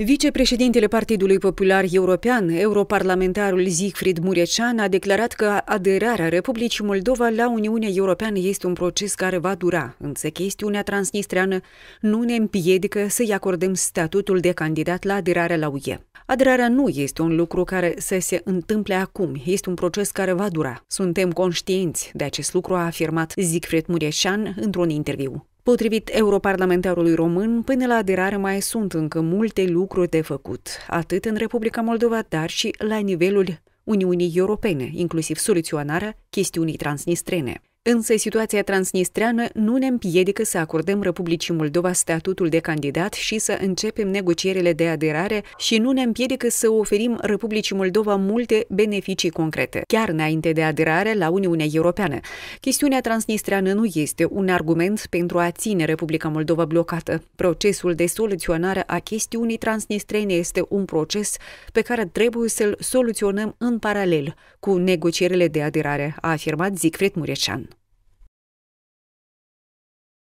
Vicepreședintele Partidului Popular European, europarlamentarul Siegfried Murecean, a declarat că aderarea Republicii Moldova la Uniunea Europeană este un proces care va dura, însă chestiunea transnistreană nu ne împiedică să-i acordăm statutul de candidat la aderarea la UE. Aderarea nu este un lucru care să se întâmple acum, este un proces care va dura. Suntem conștienți de acest lucru, a afirmat Siegfried Murecean într-un interviu. Potrivit europarlamentarului român, până la aderare mai sunt încă multe lucruri de făcut, atât în Republica Moldova, dar și la nivelul Uniunii Europene, inclusiv soluționarea chestiunii transnistrene. Însă situația transnistreană nu ne împiedică să acordăm Republicii Moldova statutul de candidat și să începem negocierile de aderare și nu ne împiedică să oferim Republicii Moldova multe beneficii concrete, chiar înainte de aderare la Uniunea Europeană. Chestiunea transnistreană nu este un argument pentru a ține Republica Moldova blocată. Procesul de soluționare a chestiunii transnistrene este un proces pe care trebuie să-l soluționăm în paralel cu negocierile de aderare, a afirmat Zicfred Mureșan.